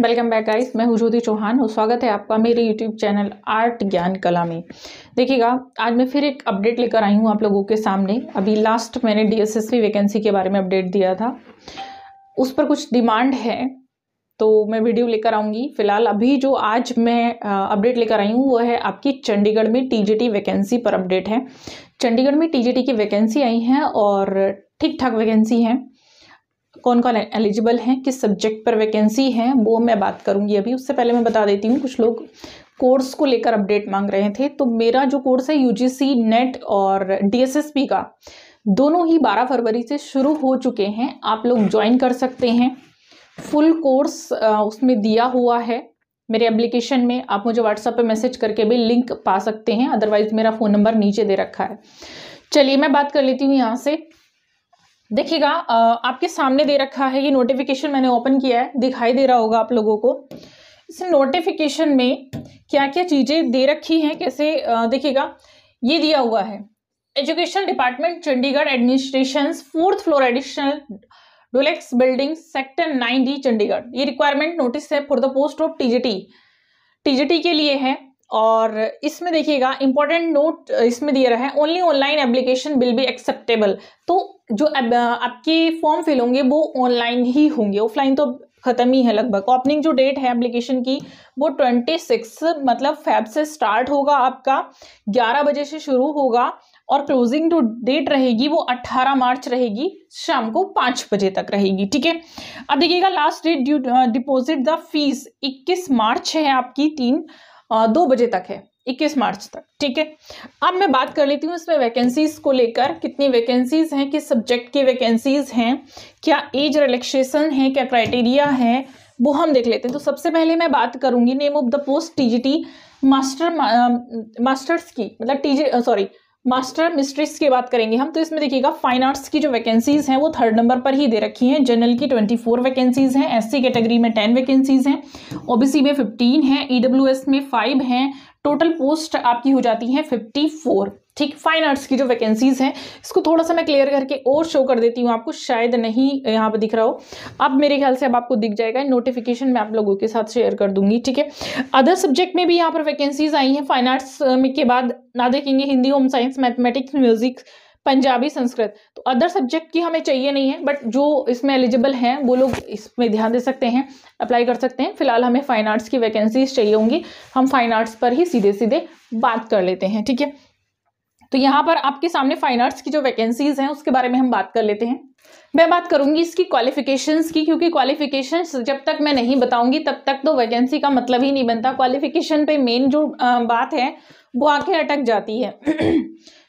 welcome back guys मैं हुजूदी चौहान और स्वागत है आपका मेरे यूट्यूब चैनल आर्ट ज्ञान कला में देखिएगा आज मैं फिर एक अपडेट लेकर आई हूँ आप लोगों के सामने अभी लास्ट मैंने डीएसएसपी वैकेंसी के बारे में अपडेट दिया था उस पर कुछ डिमांड है तो मैं वीडियो लेकर आऊँगी फिलहाल अभी जो आज मैं अपडेट लेकर आई हूँ वो है आपकी चंडीगढ़ में टी वैकेंसी पर अपडेट है चंडीगढ़ में टी की वैकेंसी आई है और ठीक ठाक वैकेंसी हैं कौन कौन एलिजिबल हैं किस सब्जेक्ट पर वैकेंसी है वो मैं बात करूँगी अभी उससे पहले मैं बता देती हूँ कुछ लोग कोर्स को लेकर अपडेट मांग रहे थे तो मेरा जो कोर्स है यूजीसी नेट और डीएसएसपी का दोनों ही 12 फरवरी से शुरू हो चुके हैं आप लोग ज्वाइन कर सकते हैं फुल कोर्स उसमें दिया हुआ है मेरे एप्लीकेशन में आप मुझे व्हाट्सएप पे मैसेज करके भी लिंक पा सकते हैं अदरवाइज मेरा फ़ोन नंबर नीचे दे रखा है चलिए मैं बात कर लेती हूँ यहाँ से देखिएगा आपके सामने दे रखा है ये नोटिफिकेशन मैंने ओपन किया है दिखाई दे रहा होगा आप लोगों को इस नोटिफिकेशन में क्या क्या चीज़ें दे रखी हैं कैसे देखिएगा ये दिया हुआ है education department Chandigarh administration fourth floor additional deluxe building sector nine D Chandigarh ये रिक्वायरमेंट नोटिस है for the post of TGT TGT के लिए है और इसमें देखिएगा इंपॉर्टेंट नोट इसमें दिया रहा है only online application will be acceptable तो जो आपके फॉर्म फिल होंगे वो ऑनलाइन ही होंगे ऑफलाइन तो खत्म ही है लगभग ओपनिंग तो जो डेट है एप्लीकेशन की वो ट्वेंटी सिक्स मतलब फैब से स्टार्ट होगा आपका ग्यारह बजे से शुरू होगा और क्लोजिंग जो डेट रहेगी वो 18 मार्च रहेगी शाम को पाँच बजे तक रहेगी ठीक है अब देखिएगा last date to deposit the fees 21 March है आपकी तीन दो बजे तक है 21 मार्च तक ठीक है अब मैं बात कर लेती हूँ इसमें वैकेंसीज़ को लेकर कितनी वैकेंसीज़ हैं किस सब्जेक्ट की वैकेंसीज़ हैं क्या एज रिलैक्सेशन है क्या क्राइटेरिया है वो हम देख लेते हैं तो सबसे पहले मैं बात करूंगी name of the post TGT master masters की मतलब टीजी सॉरी मास्टर मिस्ट्रिक्स की बात करेंगे हम तो इसमें देखिएगा फाइन आर्ट्स की जो वैकेंसीज़ हैं वो थर्ड नंबर पर ही दे रखी हैं जनरल की ट्वेंटी फोर वैकेंसीज़ हैं एससी कैटेगरी में टेन वैकेंसीज़ हैं ओबीसी में फिफ्टीन हैं ईडब्ल्यूएस e में फाइव हैं टोटल पोस्ट आपकी हो जाती है फिफ्टी फोर ठीक फाइन आर्ट्स की जो वैकेंसीज़ हैं इसको थोड़ा सा मैं क्लियर करके और शो कर देती हूँ आपको शायद नहीं यहाँ पर दिख रहा हो अब मेरे ख्याल से अब आपको दिख जाएगा नोटिफिकेशन मैं आप लोगों के साथ शेयर कर दूंगी ठीक है अदर सब्जेक्ट में भी यहाँ पर वैकेंसीज़ आई हैं फाइन आर्ट्स के बाद ना देखेंगे Hindi home science mathematics music Punjabi Sanskrit तो अदर सब्जेक्ट की हमें चाहिए नहीं है बट जो इसमें एलिजिबल हैं वो लोग इसमें ध्यान दे सकते हैं अप्लाई कर सकते हैं फिलहाल हमें फ़ाइन आर्ट्स की वैकेंसीज चाहिए होंगी हम फ़ाइन आर्ट्स पर ही सीधे सीधे बात कर लेते हैं ठीक है तो यहाँ पर आपके सामने फाइन आर्ट्स की जो वैकेंसीज हैं उसके बारे में हम बात कर लेते हैं मैं बात करूंगी इसकी क्वालिफिकेशंस की क्योंकि क्वालिफिकेशंस जब तक मैं नहीं बताऊंगी तब तक तो वैकेंसी का मतलब ही नहीं बनता क्वालिफिकेशन पे मेन जो बात है वो आके अटक जाती है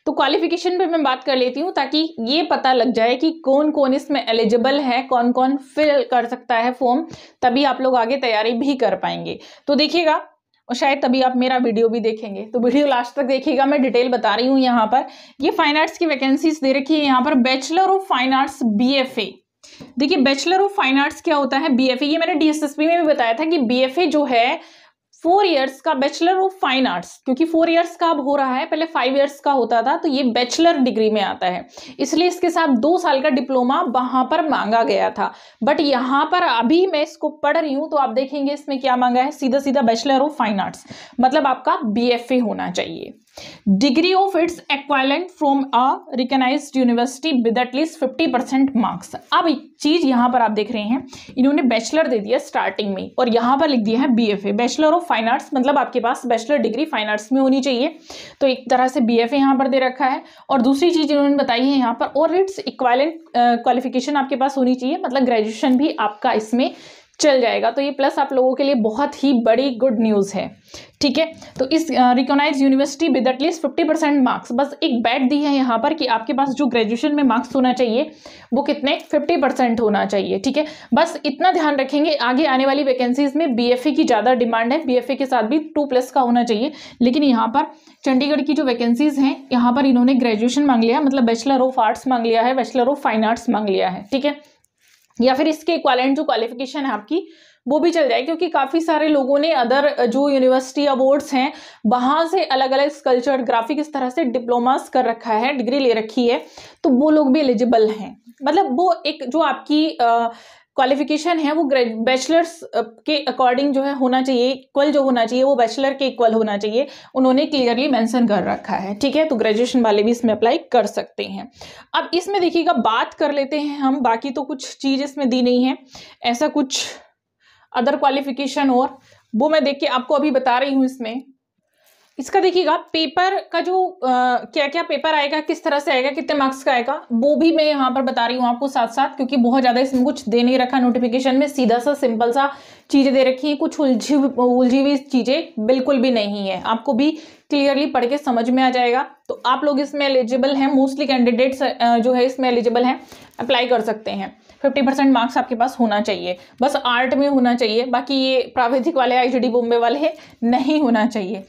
तो क्वालिफिकेशन पे मैं बात कर लेती हूँ ताकि ये पता लग जाए कि कौन कौन इसमें एलिजिबल है कौन कौन फिल कर सकता है फॉर्म तभी आप लोग आगे तैयारी भी कर पाएंगे तो देखिएगा और शायद तभी आप मेरा वीडियो भी देखेंगे तो वीडियो लास्ट तक देखिएगा मैं डिटेल बता रही हूँ यहाँ पर ये फाइन आर्ट्स की वैकेंसीज दे रखी है यहाँ पर bachelor of fine arts B F A देखिए बैचलर ऑफ फाइन आर्ट्स क्या होता है बी एफ ए ये मैंने डीएसएसपी में भी बताया था कि बी एफ ए जो है फोर इयर्स का बैचलर ऑफ फाइन आर्ट्स क्योंकि फोर इयर्स का अब हो रहा है पहले फाइव इयर्स का होता था तो ये बैचलर डिग्री में आता है इसलिए इसके साथ दो साल का डिप्लोमा वहां पर मांगा गया था बट यहाँ पर अभी मैं इसको पढ़ रही हूँ तो आप देखेंगे इसमें क्या मांगा है सीधा सीधा बैचलर ऑफ फाइन आर्ट्स मतलब आपका बी होना चाहिए degree of its equivalent from a recognise university with at least fifty percent marks अब चीज यहां पर आप देख रहे हैं इन्होंने बैचलर दे दिया स्टार्टिंग में और यहां पर लिख दिया है B F A bachelor of fine arts मतलब आपके पास बैचलर डिग्री फाइन आर्ट्स में होनी चाहिए तो एक तरह से बी एफ ए यहां पर दे रखा है और दूसरी चीज इन्होंने बताई है यहाँ पर और इट्स इक्वाइलेंट क्वालिफिकेशन आपके पास होनी चाहिए मतलब ग्रेजुएशन भी आपका इसमें चल जाएगा तो ये प्लस आप लोगों के लिए बहुत ही बड़ी गुड न्यूज़ है ठीक है तो इस recognise university with at least fifty percent marks बस एक बैट दी है यहाँ पर कि आपके पास जो ग्रेजुएशन में मार्क्स होना चाहिए वो कितने फिफ्टी परसेंट होना चाहिए ठीक है बस इतना ध्यान रखेंगे आगे आने वाली वैकेंसीज में बी की ज़्यादा डिमांड है बी के साथ भी टू प्लस का होना चाहिए लेकिन यहाँ पर चंडीगढ़ की जो वैकेंसीज़ हैं यहाँ पर इन्होंने ग्रेजुएशन मांग लिया मतलब बैचलर ऑफ आर्ट्स मांग लिया है बैचलर ऑफ फाइन आर्ट्स मांग लिया है ठीक है या फिर इसके इक्वालेंट जो क्वालिफिकेशन है आपकी वो भी चल जाए क्योंकि काफ़ी सारे लोगों ने अदर जो यूनिवर्सिटी अवार्ड्स हैं वहाँ से अलग अलग स्कल्चर ग्राफिक इस तरह से डिप्लोमास कर रखा है डिग्री ले रखी है तो वो लोग भी एलिजिबल हैं मतलब वो एक जो आपकी क्वालिफिकेशन है वो बैचलर्स के अकॉर्डिंग जो है होना चाहिए इक्वल जो होना चाहिए वो बैचलर के इक्वल होना चाहिए उन्होंने क्लियरली मेंशन कर रखा है ठीक है तो ग्रेजुएशन वाले भी इसमें अप्लाई कर सकते हैं अब इसमें देखिएगा बात कर लेते हैं हम बाकी तो कुछ चीज़ इसमें दी नहीं है ऐसा कुछ अदर क्वालिफिकेशन और वो मैं देख के आपको अभी बता रही हूँ इसमें इसका देखिएगा पेपर का जो आ, क्या क्या पेपर आएगा किस तरह से आएगा कितने मार्क्स का आएगा वो भी मैं यहाँ पर बता रही हूँ आपको साथ साथ क्योंकि बहुत ज़्यादा इसमें कुछ दे नहीं रखा नोटिफिकेशन में सीधा सा सिंपल सा चीज़ें दे रखी हैं कुछ उलझी उलझी हुई चीज़ें बिल्कुल भी नहीं है आपको भी क्लियरली पढ़ के समझ में आ जाएगा तो आप लोग इसमें एलिजिबल हैं मोस्टली कैंडिडेट्स जो है इसमें एलिजिबल हैं अप्लाई कर सकते हैं फिफ्टी परसेंट मार्क्स आपके पास होना चाहिए बस आर्ट में होना चाहिए बाकी ये प्राविधिक वाले आई बॉम्बे वाले हैं नहीं होना चाहिए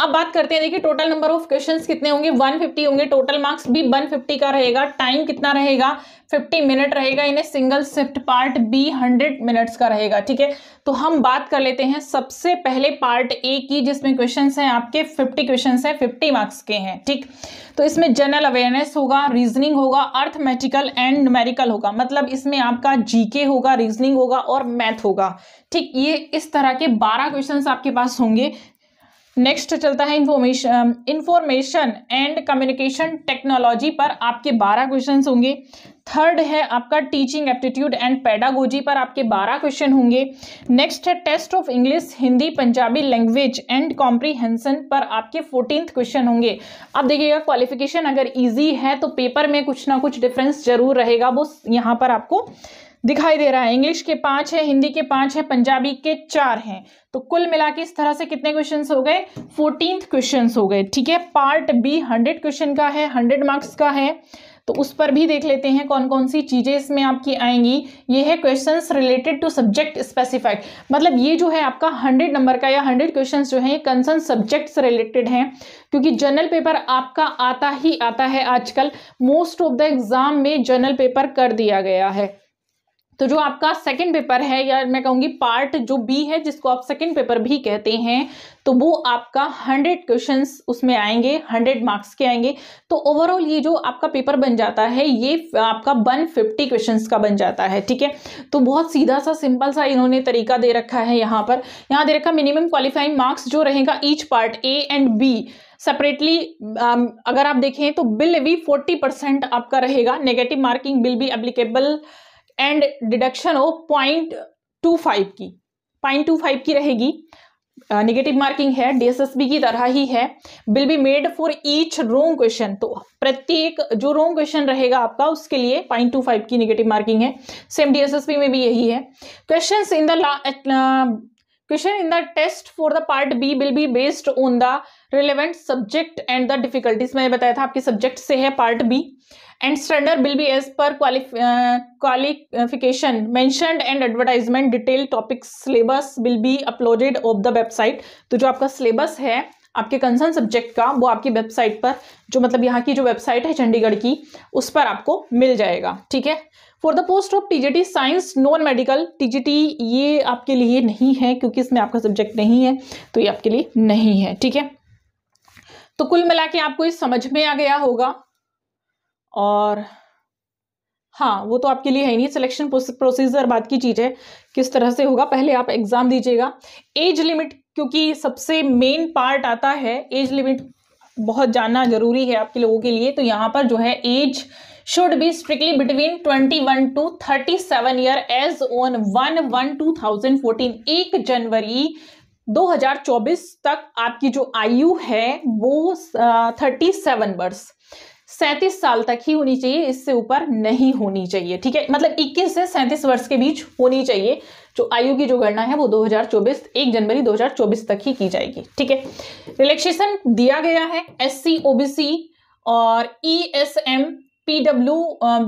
अब बात करते हैं देखिए टोटल नंबर ऑफ क्वेश्चंस कितने होंगे 150 होंगे टोटल मार्क्स भी 150 का रहेगा टाइम कितना रहेगा 50 मिनट रहेगा इन्हें single shift part B 100 minutes का रहेगा ठीक है तो हम बात कर लेते हैं सबसे पहले पार्ट ए की जिसमें क्वेश्चन हैं आपके फिफ्टी क्वेश्चन हैं फिफ्टी मार्क्स के हैं ठीक तो इसमें जनरल अवेयरनेस होगा रीजनिंग होगा अर्थमेटिकल एंड न्यूमेरिकल होगा मतलब इसमें आपका जीके होगा रीजनिंग होगा और मैथ होगा ठीक ये इस तरह के बारह क्वेश्चन आपके पास होंगे नेक्स्ट चलता है information information and communication technology पर आपके बारह क्वेश्चन होंगे थर्ड है आपका टीचिंग एप्टीट्यूड एंड पैडागोजी पर आपके बारह क्वेश्चन होंगे नेक्स्ट है test of English Hindi Punjabi language and comprehension पर आपके फोर्टीन क्वेश्चन होंगे अब देखिएगा क्वालिफिकेशन अगर ईजी है तो पेपर में कुछ ना कुछ डिफरेंस जरूर रहेगा वो यहाँ पर आपको दिखाई दे रहा है इंग्लिश के पांच है हिंदी के पांच है पंजाबी के चार हैं तो कुल मिला के इस तरह से कितने क्वेश्चन हो गए फोर्टीन क्वेश्चन हो गए ठीक है पार्ट बी हंड्रेड क्वेश्चन का है हंड्रेड मार्क्स का है तो उस पर भी देख लेते हैं कौन कौन सी चीज़ें इसमें आपकी आएंगी ये है questions related to subject specified मतलब ये जो है आपका हंड्रेड नंबर का या हंड्रेड क्वेश्चंस जो है ये कंसर्न सब्जेक्ट से रिलेटेड हैं क्योंकि जनरल पेपर आपका आता ही आता है आजकल मोस्ट ऑफ द एग्ज़ाम में जनरल पेपर कर दिया गया है तो जो आपका सेकंड पेपर है या मैं कहूंगी पार्ट जो बी है जिसको आप सेकंड पेपर भी कहते हैं तो वो आपका हंड्रेड क्वेश्चंस उसमें आएंगे हंड्रेड मार्क्स के आएंगे तो ओवरऑल ये जो आपका पेपर बन जाता है ये आपका वन फिफ्टी क्वेश्चन का बन जाता है ठीक है तो बहुत सीधा सा सिंपल सा इन्होंने तरीका दे रखा है यहाँ पर यहाँ दे रखा मिनिमम क्वालिफाइंग मार्क्स जो रहेगा each part A and B separately अगर आप देखें तो बिल भी फोर्टी परसेंट आपका रहेगा नेगेटिव मार्किंग बिल भी एप्लीकेबल एंड डिडक्शन हो पॉइंट टू फाइव की पॉइंट टू फाइव की रहेगी नेगेटिव मार्किंग है डीएसएसबी की तरह ही है will be made for each wrong question तो प्रत्येक जो रोंग क्वेश्चन रहेगा आपका उसके लिए पॉइंट टू फाइव की नेगेटिव मार्किंग है सेम डीएसएसबी में भी यही है question in the question in the test for the part B will be based on the relevant subject and the difficulties मैंने बताया था आपके सब्जेक्ट से है part B and standard will be as per qualification uh, and advertisement detail topic syllabus will be uploaded of the website तो जो आपका syllabus है आपके कंसर्न सब्जेक्ट का वो आपकी वेबसाइट पर जो मतलब यहाँ की जो वेबसाइट है चंडीगढ़ की उस पर आपको मिल जाएगा ठीक है for the post of T G T science non medical T G T ये आपके लिए नहीं है क्योंकि इसमें आपका सब्जेक्ट नहीं है तो ये आपके लिए नहीं है ठीक है तो कुल मिला के आपको ये समझ में आ गया होगा और हाँ वो तो आपके लिए है नहीं सिलेक्शन प्रोसीजर बात की चीज़ है किस तरह से होगा पहले आप एग्ज़ाम दीजिएगा एज लिमिट क्योंकि सबसे मेन पार्ट आता है एज लिमिट बहुत जानना ज़रूरी है आपके लोगों के लिए तो यहाँ पर जो है age twenty one to thirty 21 year age on one one two thousand fourteen एक जनवरी 2024 तक आपकी जो आयु है वो थर्टी सेवन वर्ष सैंतीस साल तक ही होनी चाहिए इससे ऊपर नहीं होनी चाहिए ठीक है मतलब 21 से सैंतीस वर्ष के बीच होनी चाहिए जो आयु की जो गणना है वो 2024 एक जनवरी 2024 तक ही की जाएगी ठीक है रिलैक्सेशन दिया गया है एस सी और E S M PW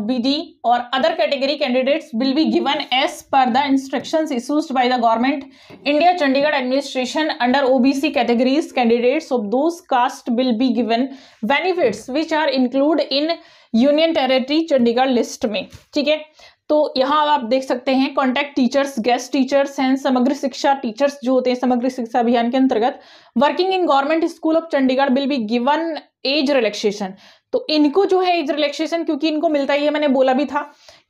BD um, और other category candidates will be given as per the instructions issued by the government India Chandigarh administration under OBC categories candidates of those caste will be given benefits which are include in union territory Chandigarh list में ठीक है तो यहाँ आप देख सकते हैं contact teachers guest teachers and Samagra Shiksha teachers जो होते हैं समग्र शिक्षा अभियान के अंतर्गत working in government school of Chandigarh will be given age relaxation तो इनको जो है एज रिलैक्सेशन क्योंकि इनको मिलता ही है मैंने बोला भी था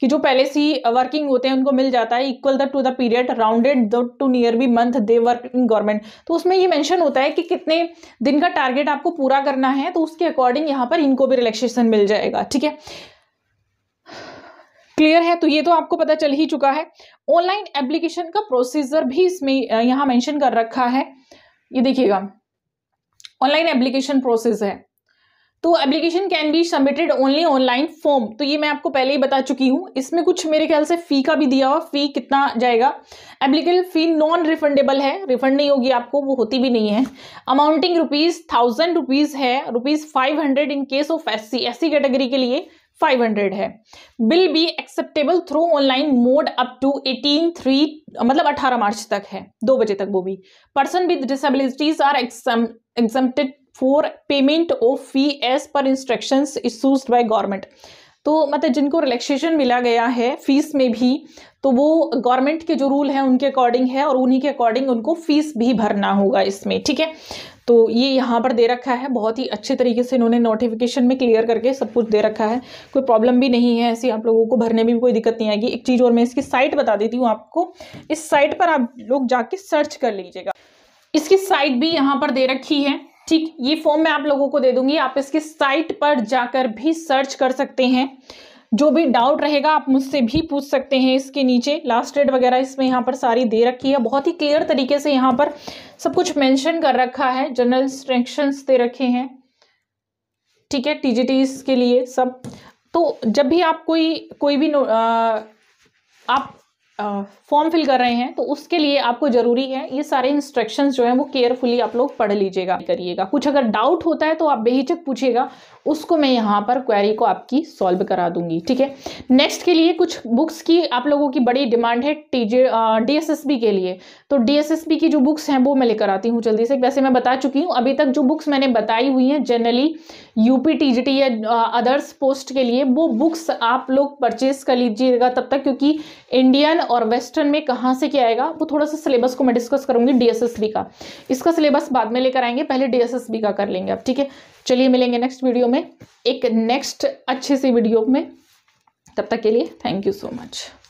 कि जो पहले से वर्किंग होते हैं उनको मिल जाता है equal the to the period rounded the to nearby month they work in government तो उसमें ये मेंशन होता है कि कितने दिन का टारगेट आपको पूरा करना है तो उसके अकॉर्डिंग यहाँ पर इनको भी रिलैक्सेशन मिल जाएगा ठीक है क्लियर है तो ये तो आपको पता चल ही चुका है ऑनलाइन एप्लीकेशन का प्रोसीजर भी इसमें यहाँ मैंशन कर रखा है ये देखिएगा ऑनलाइन एप्लीकेशन प्रोसेस है तो application can be submitted only online form तो ये मैं आपको पहले ही बता चुकी हूँ इसमें कुछ मेरे ख्याल से फ़ी का भी दिया हुआ फ़ी कितना जाएगा एप्लीकेशन फ़ी नॉन रिफंडेबल है रिफंड नहीं होगी आपको वो होती भी नहीं है अमाउंटिंग रुपीज़ थाउजेंड रुपीज़ है rupees five hundred in case of S C S C category के लिए 500 है बिल भी acceptable through online mode up to 18 three मतलब 18 मार्च तक है दो बजे तक वो भी person with disabilities are exempted for payment of fee as per instructions issues by government तो मतलब जिनको रिलैक्सेशन मिला गया है फीस में भी तो वो गवर्नमेंट के जो रूल हैं उनके अकॉर्डिंग है और उन्हीं के अकॉर्डिंग उनको फीस भी भरना होगा इसमें ठीक है तो ये यहाँ पर दे रखा है बहुत ही अच्छे तरीके से इन्होंने नोटिफिकेशन में क्लियर करके सब कुछ दे रखा है कोई प्रॉब्लम भी नहीं है ऐसी आप लोगों को भरने में भी कोई दिक्कत नहीं आएगी एक चीज़ और मैं इसकी साइट बता देती हूँ आपको इस साइट पर आप लोग जाके सर्च कर लीजिएगा इसकी साइट भी यहाँ पर दे रखी है ठीक ये फॉर्म मैं आप लोगों को दे दूंगी आप इसके साइट पर जाकर भी सर्च कर सकते हैं जो भी डाउट रहेगा आप मुझसे भी पूछ सकते हैं इसके नीचे लास्ट डेट वगैरह इसमें यहाँ पर सारी दे रखी है बहुत ही क्लियर तरीके से यहाँ पर सब कुछ मेंशन कर रखा है जनरल इंस्ट्रक्शंस दे रखे हैं ठीक है टी के लिए सब तो जब भी आप कोई कोई भी आ, आप फॉर्म फिल कर रहे हैं तो उसके लिए आपको ज़रूरी है ये सारे इंस्ट्रक्शंस जो हैं वो केयरफुली आप लोग पढ़ लीजिएगा करिएगा कुछ अगर डाउट होता है तो आप बेहिचक पूछिएगा उसको मैं यहाँ पर क्वेरी को आपकी सॉल्व करा दूंगी ठीक है नेक्स्ट के लिए कुछ बुक्स की आप लोगों की बड़ी डिमांड है टी जे डी के लिए तो डी की जो बुक्स हैं वो मैं लेकर आती हूँ जल्दी से वैसे मैं बता चुकी हूँ अभी तक जो बुक्स मैंने बताई हुई हैं जनरली यूपी टी या अदर्स पोस्ट के लिए वो बुक्स आप लोग परचेज कर लीजिएगा तब तक क्योंकि इंडियन और वेस्टर्न में कहाँ से क्या आएगा वो थोड़ा सा सिलेबस को मैं डिस्कस करूंगी डीएसएसबी का इसका सिलेबस बाद में लेकर आएंगे पहले डीएसएसबी का कर लेंगे अब ठीक है चलिए मिलेंगे नेक्स्ट वीडियो में एक नेक्स्ट अच्छे से वीडियो में तब तक के लिए थैंक यू सो मच